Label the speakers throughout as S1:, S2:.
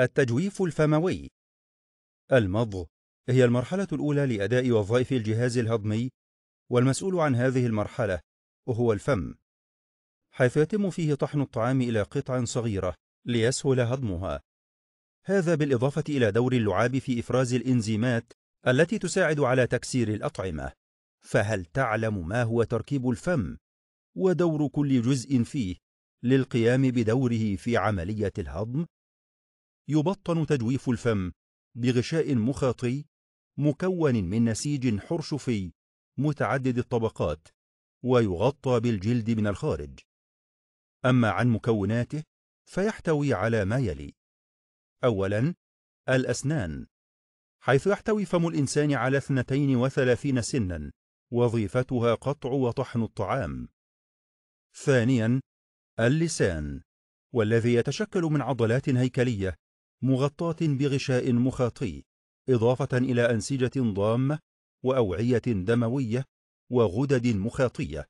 S1: التجويف الفموي المضغ هي المرحلة الأولى لأداء وظائف الجهاز الهضمي والمسؤول عن هذه المرحلة وهو الفم حيث يتم فيه طحن الطعام إلى قطع صغيرة ليسهل هضمها هذا بالإضافة إلى دور اللعاب في إفراز الإنزيمات التي تساعد على تكسير الأطعمة فهل تعلم ما هو تركيب الفم ودور كل جزء فيه للقيام بدوره في عملية الهضم؟ يبطن تجويف الفم بغشاء مخاطي مكون من نسيج حرشفي متعدد الطبقات ويغطى بالجلد من الخارج أما عن مكوناته فيحتوي على ما يلي أولا الأسنان حيث يحتوي فم الإنسان على 32 سنا وظيفتها قطع وطحن الطعام ثانيا اللسان والذي يتشكل من عضلات هيكلية مغطاة بغشاء مخاطي إضافة إلى أنسجة ضامة وأوعية دموية وغدد مخاطية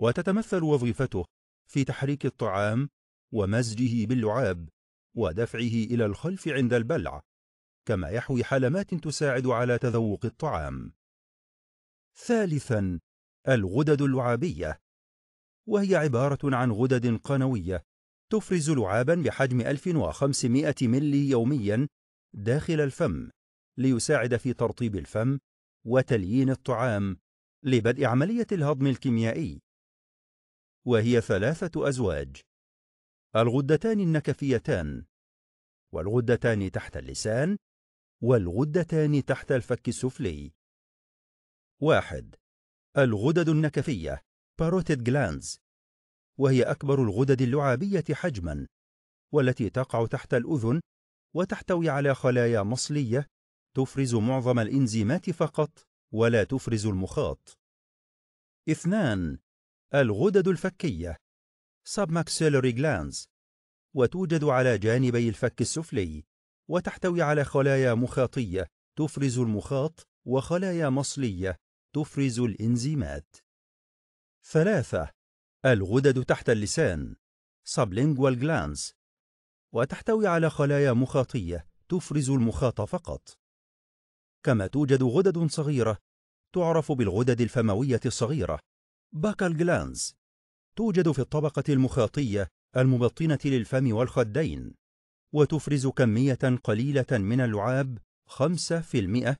S1: وتتمثل وظيفته في تحريك الطعام ومزجه باللعاب ودفعه إلى الخلف عند البلع كما يحوي حلمات تساعد على تذوق الطعام ثالثا الغدد اللعابية وهي عبارة عن غدد قنوية تفرز لعابا بحجم 1500 ملي يوميا داخل الفم ليساعد في ترطيب الفم وتليين الطعام لبدء عملية الهضم الكيميائي وهي ثلاثة أزواج الغدتان النكفيتان والغدتان تحت اللسان والغدتان تحت الفك السفلي واحد الغدد النكفية parotid glands وهي أكبر الغدد اللعابية حجمًا، والتي تقع تحت الأذن وتحتوي على خلايا مصلية تفرز معظم الإنزيمات فقط ولا تفرز المخاط. اثنان الغدد الفكية submaxillary glands وتوجد على جانبي الفك السفلي وتحتوي على خلايا مخاطية تفرز المخاط وخلايا مصلية تفرز الإنزيمات. ثلاثة الغدد تحت اللسان sublingual glands وتحتوي على خلايا مخاطية تفرز المخاط فقط كما توجد غدد صغيرة تعرف بالغدد الفموية الصغيرة Buccal glands توجد في الطبقة المخاطية المبطنة للفم والخدين وتفرز كمية قليلة من اللعاب 5%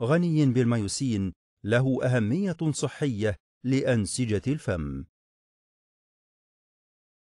S1: غني بالميوسين له أهمية صحية لأنسجة الفم